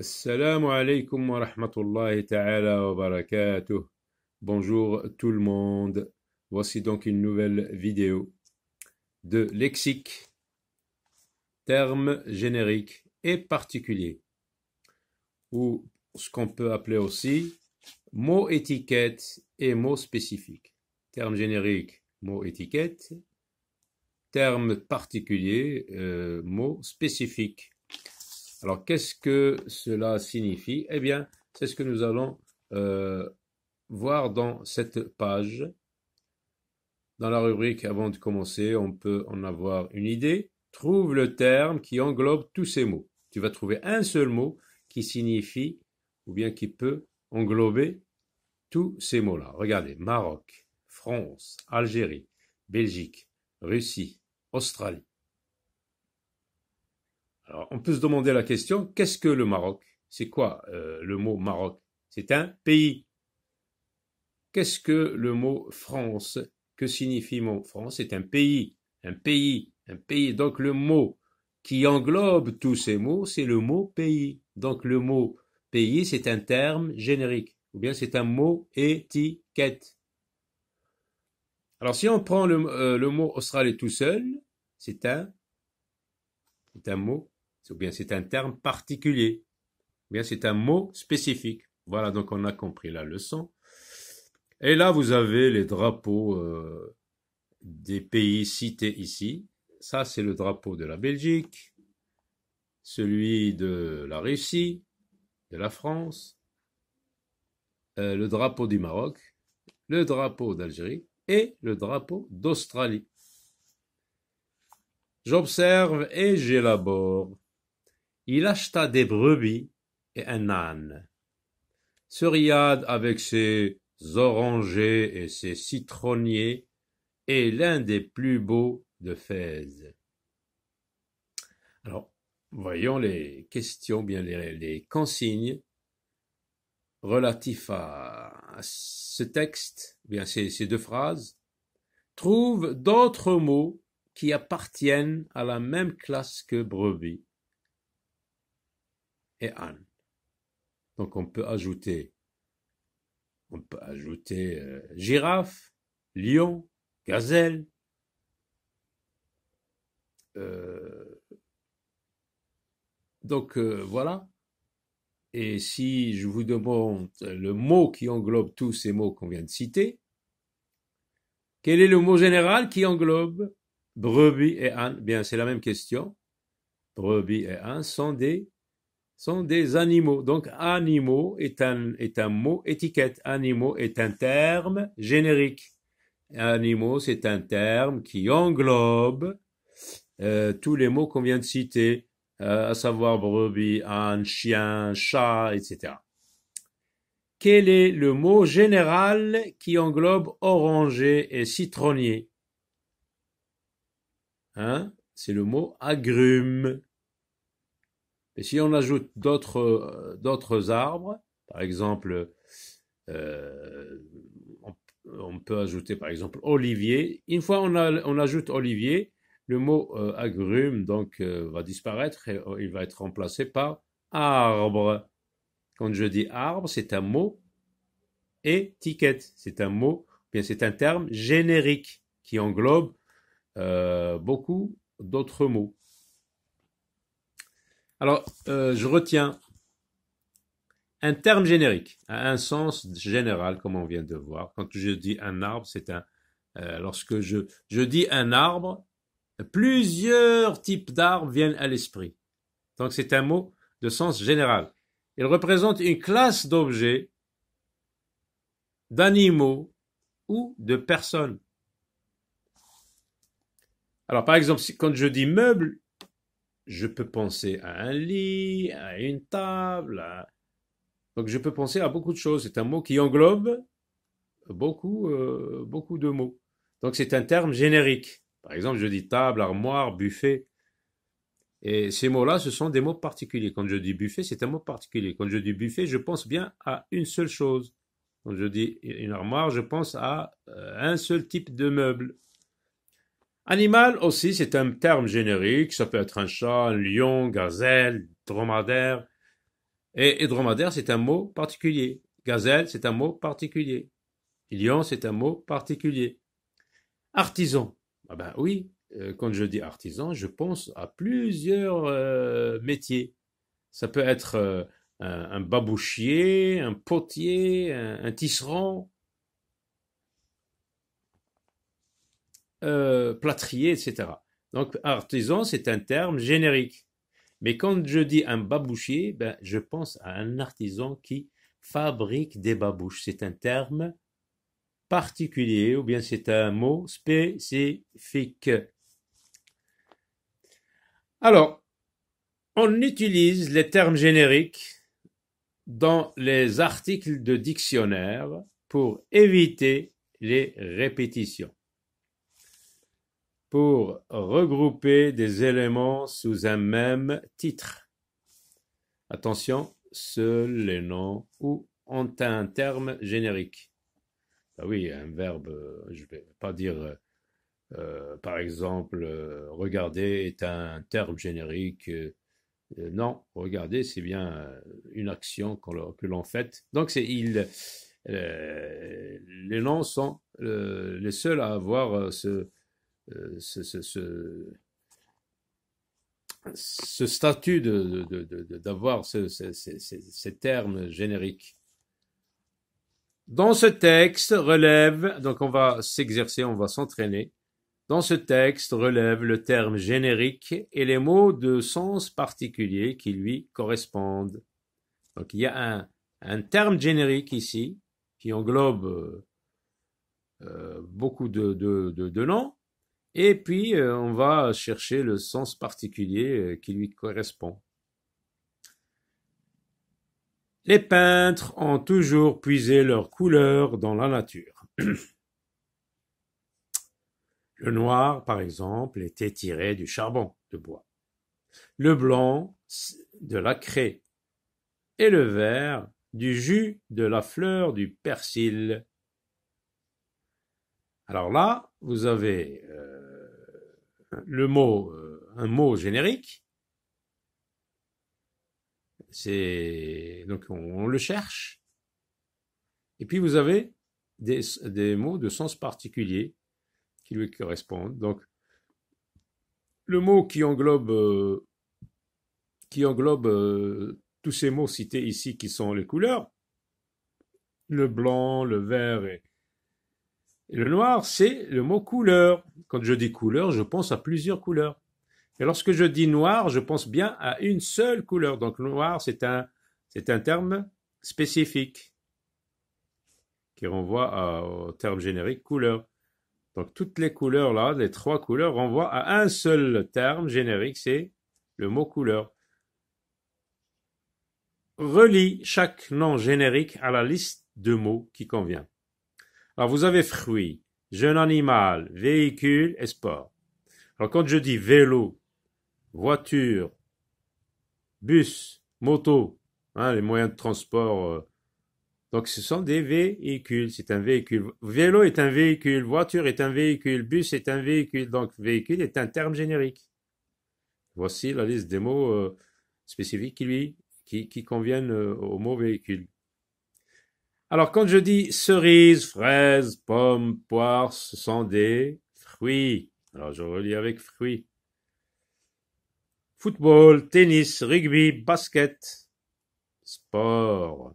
Assalamu alaikum wa rahmatullahi ta'ala wa barakatuh. Bonjour tout le monde. Voici donc une nouvelle vidéo de lexique, termes génériques et particuliers, ou ce qu'on peut appeler aussi mot étiquette et mot-spécifique. Termes génériques, mot étiquette, termes particuliers, mots spécifiques. Alors, qu'est-ce que cela signifie Eh bien, c'est ce que nous allons euh, voir dans cette page. Dans la rubrique avant de commencer, on peut en avoir une idée. Trouve le terme qui englobe tous ces mots. Tu vas trouver un seul mot qui signifie ou bien qui peut englober tous ces mots-là. Regardez, Maroc, France, Algérie, Belgique, Russie, Australie, on peut se demander la question, qu'est-ce que le Maroc C'est quoi euh, le mot Maroc C'est un pays. Qu'est-ce que le mot France Que signifie mot France C'est un pays, un pays, un pays. Donc le mot qui englobe tous ces mots, c'est le mot pays. Donc le mot pays, c'est un terme générique, ou bien c'est un mot étiquette. Alors si on prend le, euh, le mot Australie tout seul, c'est un, c'est un mot ou bien c'est un terme particulier, bien c'est un mot spécifique. Voilà, donc on a compris la leçon. Et là, vous avez les drapeaux euh, des pays cités ici. Ça, c'est le drapeau de la Belgique, celui de la Russie, de la France, euh, le drapeau du Maroc, le drapeau d'Algérie et le drapeau d'Australie. J'observe et j'élabore. Il acheta des brebis et un âne. Suriade, avec ses orangers et ses citronniers, est l'un des plus beaux de Fès. Alors, voyons les questions, bien les, consignes relatifs à, ce texte, bien ces, ces deux phrases. Trouve d'autres mots qui appartiennent à la même classe que brebis et Anne. Donc on peut ajouter, on peut ajouter euh, girafe, lion, gazelle, euh, donc euh, voilà. Et si je vous demande le mot qui englobe tous ces mots qu'on vient de citer, quel est le mot général qui englobe brebis et âne Bien, c'est la même question. Brebis et âne sont des sont des animaux. Donc, animaux est un, est un mot étiquette. Animaux est un terme générique. Animaux, c'est un terme qui englobe euh, tous les mots qu'on vient de citer, euh, à savoir brebis, un chien, chat, etc. Quel est le mot général qui englobe oranger et citronnier Hein C'est le mot agrume. Et si on ajoute d'autres, euh, arbres, par exemple, euh, on, peut ajouter par exemple olivier. Une fois on, ajoute olivier, le mot agrumes euh, » agrume donc va disparaître et il va être remplacé par arbre. Quand je dis arbre, c'est un mot étiquette, c'est un mot, bien c'est un terme générique qui englobe beaucoup d'autres mots. Alors, euh, je retiens un terme générique, un sens général, comme on vient de voir. Quand je dis un arbre, c'est un... Euh, lorsque je, je dis un arbre, plusieurs types d'arbres viennent à l'esprit. Donc c'est un mot de sens général. Il représente une classe d'objets, d'animaux ou de personnes. Alors par exemple, quand je dis meuble, je peux penser à un lit, à une table. Donc je peux penser à beaucoup de choses. C'est un mot qui englobe beaucoup, euh, beaucoup de mots. Donc c'est un terme générique. Par exemple, je dis table, armoire, buffet. Et ces mots-là, ce sont des mots particuliers. Quand je dis buffet, c'est un mot particulier. Quand je dis buffet, je pense bien à une seule chose. Quand je dis une armoire, je pense à euh, un seul type de meuble. Animal aussi, c'est un terme générique. Ça peut être un chat, un lion, gazelle, dromadaire. Et, dromadaire, c'est un mot particulier. Gazelle, c'est un mot particulier. Lion, c'est un mot particulier. Artisan. Ah ben oui, euh, quand je dis artisan, je pense à plusieurs euh, métiers. Ça peut être euh, un, babouchier, un potier, un tisserand, Euh, plâtrier, etc. Donc artisan, c'est un terme générique. Mais quand je dis un babouchier, ben, je pense à un artisan qui fabrique des babouches. C'est un terme particulier ou bien c'est un mot spécifique. Alors, on utilise les termes génériques dans les articles de dictionnaire pour éviter les répétitions pour regrouper des éléments sous un même titre. Attention, seuls les noms ou ont un terme générique. Ah oui, un verbe, je ne vais pas dire, euh, par exemple, euh, regarder est un terme générique. Euh, non, regarder, c'est bien une action que l'on fait. Donc, c'est il. les noms sont les seuls à avoir ce, euh, ce, ce, ce, ce, statut d'avoir de, de, de, ces termes génériques. Dans ce texte relève, donc on va s'exercer, on va s'entraîner. Dans ce texte relève le terme générique et les mots de sens particulier qui lui correspondent. Donc il y a un, un terme générique ici qui englobe euh, beaucoup de, de, de, de noms et puis, euh, on va chercher le sens particulier euh, qui lui correspond. Les peintres ont toujours puisé leurs couleurs dans la nature. Le noir, par exemple, était tiré du charbon de bois. Le blanc, de la craie. Et le vert, du jus de la fleur du persil. Alors là, vous avez euh, le mot, euh, un mot générique. C'est donc on, le cherche. Et puis vous avez des, des mots de sens particulier qui lui correspondent. Donc le mot qui englobe euh, qui englobe tous ces mots cités ici qui sont les couleurs, le blanc, le vert et, le noir, c'est le mot couleur. Quand je dis couleur, je pense à plusieurs couleurs. Et lorsque je dis noir, je pense bien à une seule couleur. Donc noir, c'est un, c'est un terme spécifique qui renvoie au terme générique couleur. Donc toutes les couleurs là, les trois couleurs renvoient à un seul terme générique, c'est le mot couleur. Relie chaque nom générique à la liste de mots qui convient. Alors ah, vous avez fruits, jeune animal, véhicule et sport. Alors quand je dis vélo, voiture, bus, moto, hein, les moyens de transport, euh, donc ce sont des véhicules, c'est un véhicule. Vélo est un véhicule, voiture est un véhicule, bus est un véhicule, donc véhicule est un terme générique. Voici la liste des mots euh, spécifiques qui, lui, qui, conviennent euh, au mot véhicule. Alors quand je dis cerise, fraise, pommes, poire, ce fruits. Alors je relis avec fruits. Football, tennis, rugby, basket, sport.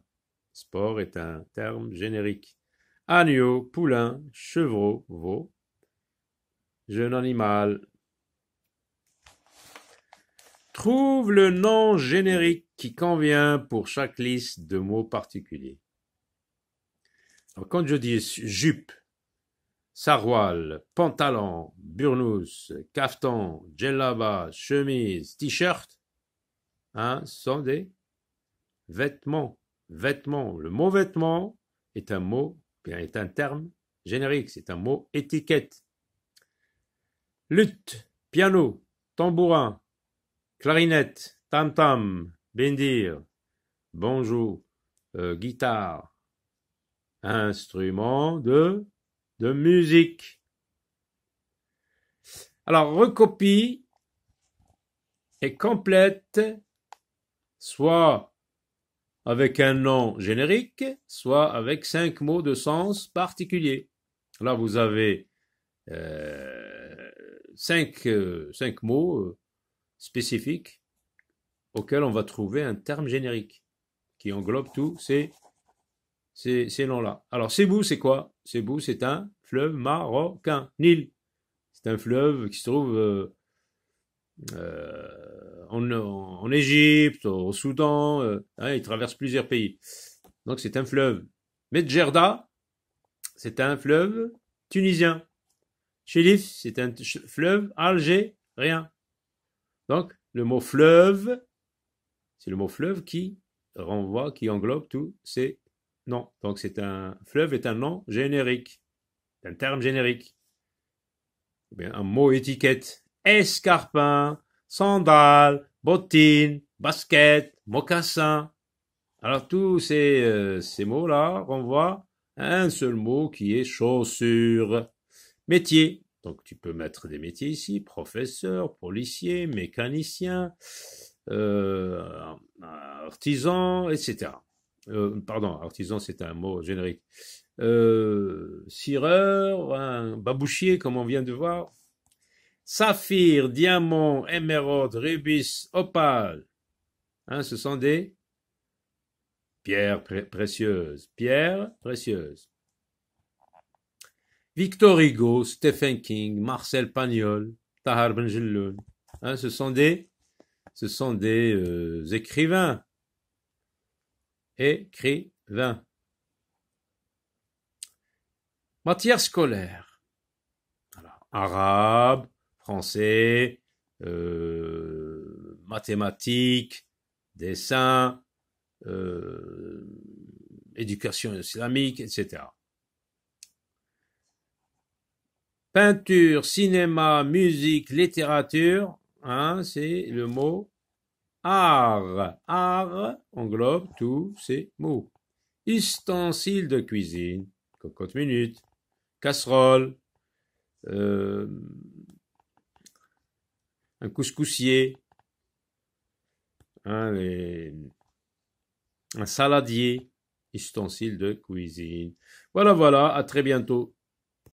Sport est un terme générique. Agneau, poulain, chevreau, veau, jeune animal. Trouve le nom générique qui convient pour chaque liste de mots particuliers quand je dis jupe, saroual, pantalon, burnous, caftan, djellaba, chemise, t-shirt, hein, sont des vêtements. Vêtements. Le mot vêtement est un mot, est un terme générique, c'est un mot étiquette. Lutte, piano, tambourin, clarinette, tam-tam, bendir, bonjour, euh, guitare, instrument de, musique. Alors, recopie et complète soit avec un nom générique, soit avec cinq mots de sens particulier. Là, vous avez euh, euh, cinq, mots euh, spécifiques auxquels on va trouver un terme générique qui englobe tous ces ces, noms-là. Alors, Cebu, c'est quoi Cebu, c'est un fleuve marocain, Nil. C'est un fleuve qui se trouve euh, euh, en, en, Égypte, au Soudan. Euh, hein, il traverse plusieurs pays. Donc, c'est un fleuve. Medjerda, c'est un fleuve tunisien. Chélif, c'est un fleuve algérien. Donc, le mot fleuve, c'est le mot fleuve qui renvoie, qui englobe tous ces non. Donc c'est un fleuve est un nom générique, un terme générique. Eh bien, un mot étiquette. Escarpin, sandales, bottine, basket, mocassin. Alors tous ces, euh, ces mots-là renvoient à un seul mot qui est chaussure. Métier. Donc tu peux mettre des métiers ici, professeur, policier, mécanicien, euh, artisan, etc. Euh, pardon, artisan c'est un mot générique, euh, cireur, hein, babouchier comme on vient de voir, saphir, diamant, émeraude, rubis, opale, hein, ce sont des pierres précieuses, pierres précieuses. Victor Hugo, Stephen King, Marcel Pagnol, Tahar Benjelloun, hein, ce sont des, ce sont des euh, écrivains Écrivain. Matière scolaire. Alors, arabe, français, euh, mathématiques, dessin, euh, éducation islamique, etc. Peinture, cinéma, musique, littérature, hein, c'est le mot Ar, ar, englobe tous ces mots. ustensiles de cuisine, cocotte minute, casserole, euh, un couscoussier, hein, un saladier, ustensiles de cuisine. Voilà, voilà, à très bientôt.